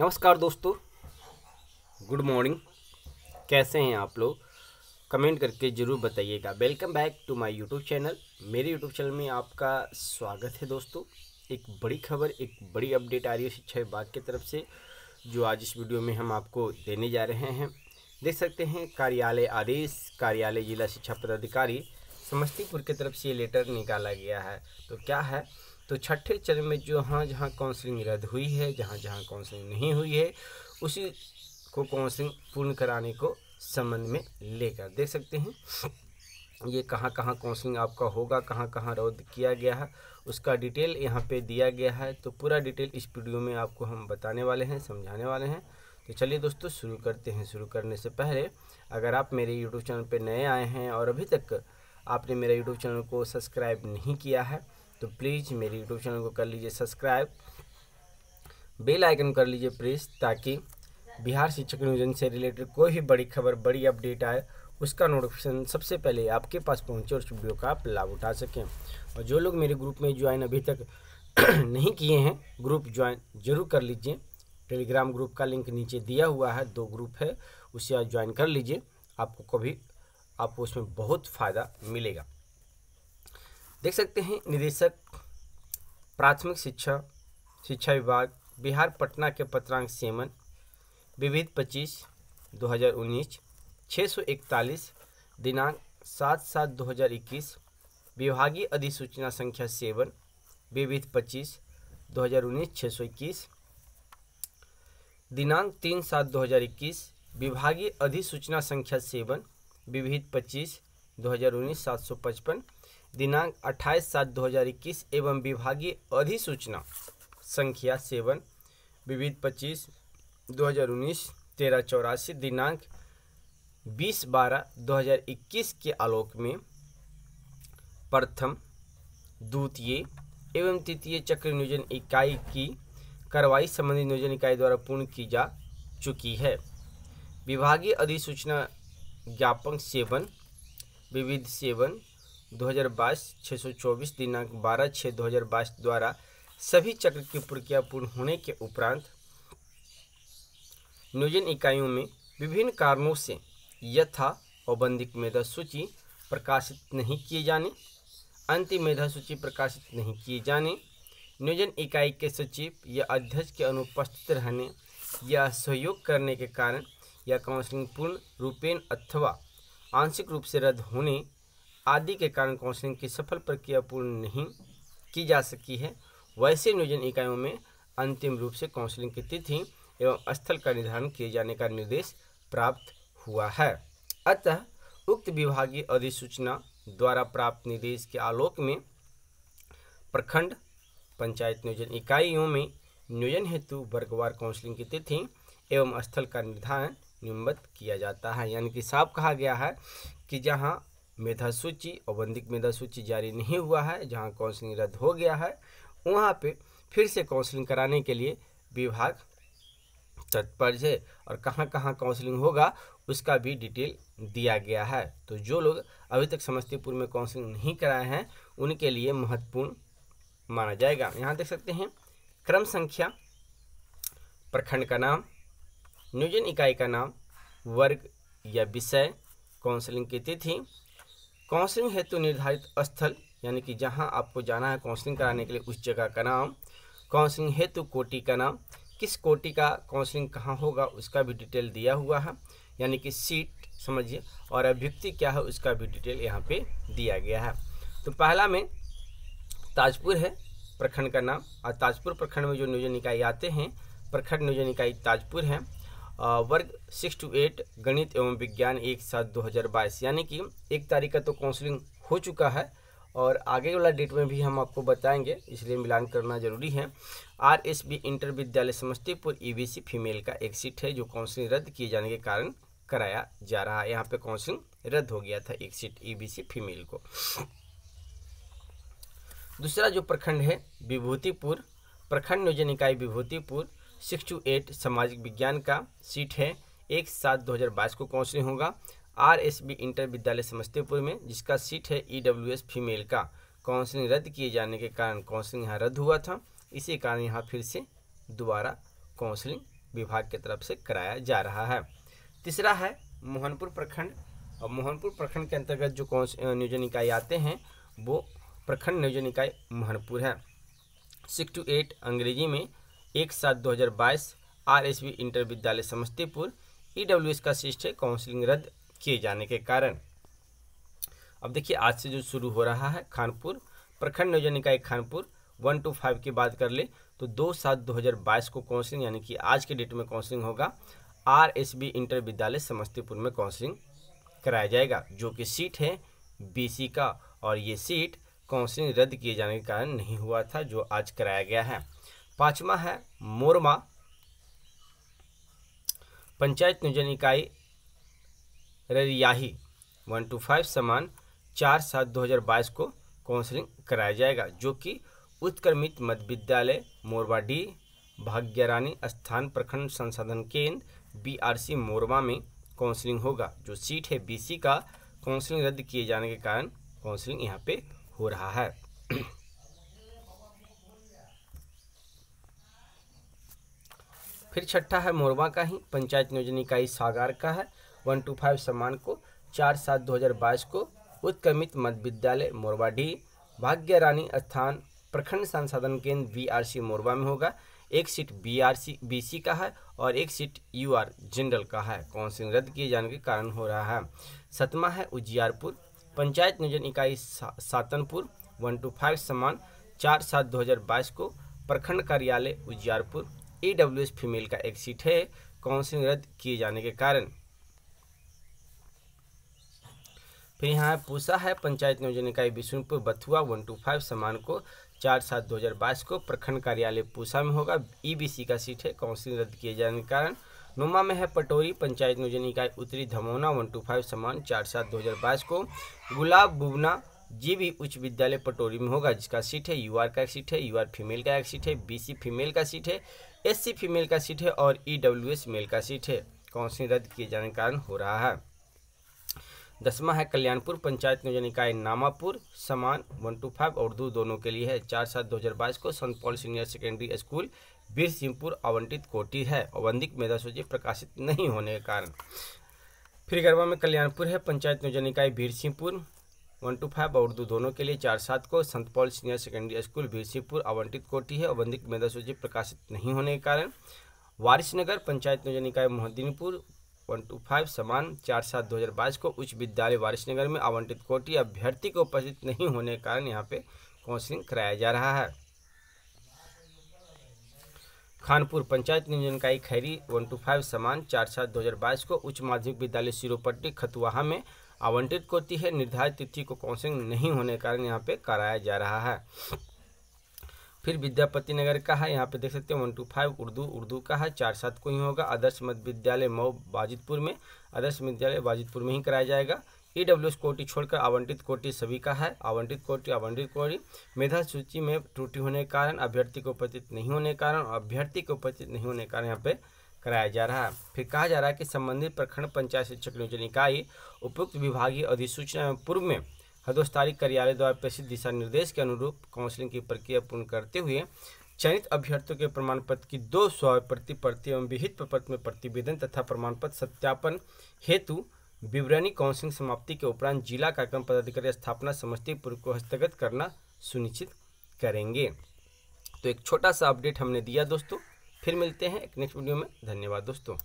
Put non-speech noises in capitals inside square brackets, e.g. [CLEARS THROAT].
नमस्कार दोस्तों good morning कैसे हैं आप लोग कमेंट करके ज़रूर बताइएगा welcome back to my YouTube channel मेरे यूट्यूब चैनल में आपका स्वागत है दोस्तों एक बड़ी खबर एक बड़ी अपडेट आ रही है शिक्षा विभाग की तरफ से जो आज इस वीडियो में हम आपको देने जा रहे हैं देख सकते हैं कार्यालय आदेश कार्यालय जिला शिक्षा पदाधिकारी समस्तीपुर की तरफ से ये लेटर निकाला गया है तो क्या है तो छठे चरण में हाँ जहाँ जहाँ काउंसलिंग रद्द हुई है जहाँ जहाँ काउंसलिंग नहीं हुई है उसी को काउंसलिंग पूर्ण कराने को संबंध में लेकर देख सकते हैं ये कहाँ कहाँ काउंसलिंग आपका होगा कहाँ कहाँ रद्द किया गया है उसका डिटेल यहाँ पे दिया गया है तो पूरा डिटेल इस वीडियो में आपको हम बताने वाले हैं समझाने वाले हैं तो चलिए दोस्तों शुरू करते हैं शुरू करने से पहले अगर आप मेरे यूट्यूब चैनल पर नए आए हैं और अभी तक आपने मेरे यूट्यूब चैनल को सब्सक्राइब नहीं किया है तो प्लीज़ मेरे यूट्यूब चैनल को कर लीजिए सब्सक्राइब बेल आइकन कर लीजिए प्रेस ताकि बिहार शिक्षक नियोजन से रिलेटेड कोई भी बड़ी खबर बड़ी अपडेट आए उसका नोटिफिकेशन सबसे पहले आपके पास पहुंचे और उस वीडियो का आप लाभ उठा सकें और जो लोग मेरे ग्रुप में ज्वाइन अभी तक [CLEARS THROAT] नहीं किए हैं ग्रुप ज्वाइन जरूर कर लीजिए टेलीग्राम ग्रुप का लिंक नीचे दिया हुआ है दो ग्रुप है उसे आप ज्वाइन कर लीजिए आपको कभी आपको उसमें बहुत फ़ायदा मिलेगा देख सकते हैं निदेशक प्राथमिक शिक्षा शिक्षा विभाग बिहार पटना के पत्रांक सेमन विविध पच्चीस 2019 641 दिनांक सात सात दो हज़ार इक्कीस विभागीय अधिसूचना संख्या सेवन विविध पच्चीस 2019 621 दिनांक तीन सात दो हज़ार इक्कीस विभागीय अधिसूचना संख्या सेवन विविध पच्चीस 2019 हज़ार दिनांक 28 सात 2021 एवं विभागीय अधिसूचना संख्या सेवन विविध पच्चीस 2019 तेरह चौरासी दिनांक 20 बारह 2021 के आलोक में प्रथम द्वितीय एवं तृतीय चक्र नियोजन इकाई की कार्रवाई संबंधी नियोजन इकाई द्वारा पूर्ण की जा चुकी है विभागीय अधिसूचना ज्ञापन सेवन विविध सेवन 2022 624 दिनांक 12 छः 2022 द्वारा सभी चक्र की प्रक्रिया पूर्ण होने के उपरांत नियोजन इकाइयों में विभिन्न कारणों से यथा औबंधिक मेधा सूची प्रकाशित नहीं किए जाने अंतिम मेधा सूची प्रकाशित नहीं किए जाने नियोजन इकाई के सचिव या अध्यक्ष के अनुपस्थित रहने या सहयोग करने के कारण या काउंसलिंग पूर्ण रूपेण अथवा आंशिक रूप से रद्द होने आदि के कारण काउंसलिंग की सफल प्रक्रिया पूर्ण नहीं की जा सकी है वैसे नियोजन इकाइयों में अंतिम रूप से काउंसलिंग की तिथि एवं स्थल का निर्धारण किए जाने का निर्देश प्राप्त हुआ है अतः उक्त विभागीय अधिसूचना द्वारा प्राप्त निर्देश के आलोक में प्रखंड पंचायत नियोजन इकाइयों में नियोजन हेतु वर्गवार काउंसलिंग की तिथि एवं स्थल का निर्धारण नियमित किया जाता है यानी कि साफ कहा गया है कि जहाँ मेधा सूची और बंदिक मेधा सूची जारी नहीं हुआ है जहाँ काउंसलिंग रद्द हो गया है वहाँ पे फिर से काउंसलिंग कराने के लिए विभाग तत्पर है और कहाँ कहाँ काउंसलिंग होगा उसका भी डिटेल दिया गया है तो जो लोग अभी तक समस्तीपुर में काउंसलिंग नहीं कराए हैं उनके लिए महत्वपूर्ण माना जाएगा यहाँ देख सकते हैं क्रम संख्या प्रखंड का नाम नियोजन इकाई का नाम वर्ग या विषय काउंसलिंग की तिथि काउंसलिंग हेतु तो निर्धारित स्थल यानी कि जहां आपको जाना है काउंसलिंग कराने के लिए उस जगह का नाम काउंसलिंग हेतु कोटि का नाम किस कोटि का काउंसलिंग कहाँ होगा उसका भी डिटेल दिया हुआ है यानी कि सीट समझिए और अभ्युक्ति क्या है उसका भी डिटेल यहाँ पे दिया गया है तो पहला में ताजपुर है प्रखंड का नाम और ताजपुर प्रखंड में जो नियोजन निकाय आते हैं प्रखंड नियोजन निकाय ताजपुर है वर्ग सिक्स टू एट गणित एवं विज्ञान एक सात दो हज़ार बाईस यानी कि एक तारीख का तो काउंसलिंग हो चुका है और आगे वाला डेट में भी हम आपको बताएंगे इसलिए मिलान करना जरूरी है आर एस बी इंटर विद्यालय समस्तीपुर ई फीमेल का एक सीट है जो काउंसलिंग रद्द किए जाने के कारण कराया जा रहा है यहाँ पर काउंसलिंग रद्द हो गया था एक सीट सी फीमेल को दूसरा जो प्रखंड है विभूतिपुर प्रखंड नियोजन इकाई विभूतिपुर सिक्स टू एट सामाजिक विज्ञान का सीट है एक सात दो हज़ार बाईस को काउंसलिंग होगा आर एस बी इंटर विद्यालय समस्तीपुर में जिसका सीट है ई डब्ल्यू एस फीमेल का काउंसलिंग रद्द किए जाने के कारण काउंसलिंग यहाँ रद्द हुआ था इसी कारण यहाँ फिर से दोबारा काउंसलिंग विभाग की तरफ से कराया जा रहा है तीसरा है मोहनपुर प्रखंड और मोहनपुर प्रखंड के अंतर्गत जो कौन नियोजन इकाई आते हैं वो प्रखंड नियोजन इकाई मोहनपुर है सिक्स टू एट अंग्रेजी में एक सात दो हज़ार बाईस आर एस बी इंटर विद्यालय समस्तीपुर ई डब्ल्यू एस का शिष्ट है काउंसलिंग रद्द किए जाने के कारण अब देखिए आज से जो शुरू हो रहा है खानपुर प्रखंड नियोजन निकाय खानपुर वन टू फाइव की बात कर ले तो दो सात दो हज़ार बाईस को काउंसलिंग यानी कि आज के डेट में काउंसलिंग होगा आर एस बी इंटर विद्यालय समस्तीपुर में काउंसलिंग कराया जाएगा जो कि सीट है बी सी का और ये सीट काउंसलिंग रद्द किए जाने के कारण नहीं हुआ था जो आज कराया गया है पाँचवा है मोरमा पंचायत नियोजन इकाई ररियाही वन टू फाइव समान चार सात दो हज़ार बाईस को काउंसलिंग कराया जाएगा जो कि उत्क्रमित मध्य विद्यालय मोरवा डी भाग्यरानी स्थान प्रखंड संसाधन केंद्र बीआरसी मोरवा में काउंसलिंग होगा जो सीट है बीसी का काउंसलिंग रद्द किए जाने के कारण काउंसलिंग यहाँ पे हो रहा है फिर छठा है मोरवा का ही पंचायत नियोजन इकाई सागार का है वन टू फाइव सम्मान को चार सात दो हज़ार बाईस को उत्क्रमित मध्य विद्यालय मोरवा डी भाग्य रानी स्थान प्रखंड संसाधन केंद्र सी मोरवा में होगा एक सीट बीआरसी बीसी का है और एक सीट यूआर जनरल का है काउंसिलिंग रद्द किए जाने के कारण हो रहा है सतमा है उजियारपुर पंचायत नियोजन इकाई सा, सातनपुर वन टू फाइव सम्मान चार सात दो हज़ार बाईस को प्रखंड कार्यालय Ujiyarpur E W S female का एक सीट है काउंसलिंग रद्द किए जाने के कारण फिर यहाँ पूछा है पंचायत नियोजन इकाई बिशुनपुर बथुआ वन टू फाइव समान को चार सात दो हज़ार बाईस को प्रखंड कार्यालय पूसा में होगा ईबीसी e का सीट है काउंसिलिंग रद्द किए जाने के कारण नुमा में है पटोरी पंचायत नियोजन इकाई उत्तरी धमोना वन टू फाइव समान चार सात दो हज़ार बाईस को गुलाब बुबना जी भी उच्च विद्यालय पटोरी में होगा जिसका सीट है यूआर का एक सीट है यूआर फीमेल का एक सीट है बीसी फीमेल का सीट है एससी फीमेल का सीट है और ईडब्ल्यूएस e मेल का सीट है काउंसिलिंग रद्द किए जाने का कारण हो रहा है दसवा है कल्याणपुर पंचायत नियोजन इकाई नामापुर समान वन टू फाइव और दो दोनों के लिए है चार सात दो हज़ार बाईस को Sant Paul senior secondary school Veer Singhpur आवंटित कोटी है औवंधिक मेधा सूची प्रकाशित नहीं होने के कारण फिर गरबा में कल्याणपुर है पंचायत नियोजन इकाई Veer Singhpur one two five और उर्दू दोनों के लिए चार सात को Sant Paul senior secondary school Bhirsipur आवंटित कोटी है और बंदिक मेधा सूची प्रकाशित नहीं होने के कारण वारिस नगर पंचायत नियोजन निकाय मोहद्दीनपुर वन टू फाइव समान चार सात दो हज़ार बाईस को उच्च विद्यालय वारिसनगर में आवंटित कोटी अभ्यर्थी को उपस्थित नहीं होने के कारण यहाँ पे काउंसलिंग कराया जा रहा है खानपुर पंचायत नियोजन इकाई खैरी वन टू फाइव समान चार सात दो हज़ार बाईस को उच्च माध्यमिक विद्यालय सिरोपट्टी खतुआहा में आवंटित होती है निर्धारित तिथि को काउंसिलिंग नहीं होने के कारण यहाँ पे कराया जा रहा है फिर विद्यापति नगर का है यहाँ पे देख सकते हैं one two five Urdu Urdu का है चार सात को ही होगा आदर्श मध्य विद्यालय मऊ बाजितपुर में आदर्श विद्यालय बाजितपुर में ही कराया जाएगा ई डब्ल्यू एस कोटी छोड़कर आवंटित कोटि सभी का है आवंटित कोटी आवंटित कोटी मेधा सूची में त्रुटि होने के कारण अभ्यर्थी को उपस्थित नहीं होने के कारण अभ्यर्थी को उपस्थित नहीं होने के कारण यहाँ पे कराया जा रहा है फिर कहा जा रहा है कि संबंधित प्रखंड पंचायत शिक्षक नियोजन इकाई उपयुक्त विभागीय अधिसूचना एवं पूर्व में हदोस्तारी कार्यालय द्वारा प्रेषित दिशा निर्देश के अनुरूप काउंसलिंग की प्रक्रिया पूर्ण करते हुए चयनित अभ्यर्थियों के प्रमाण पत्र की दो सौ प्रति प्रति एवं विहित प्रपत्र में प्रतिवेदन तथा प्रमाण पत्र सत्यापन हेतु विवरणी काउंसलिंग समाप्ति के उपरांत जिला कार्यक्रम पदाधिकारी स्थापना समस्तीपुर को हस्तगत करना सुनिश्चित करेंगे तो एक छोटा सा अपडेट हमने दिया दोस्तों फिर मिलते हैं एक नेक्स्ट वीडियो में धन्यवाद दोस्तों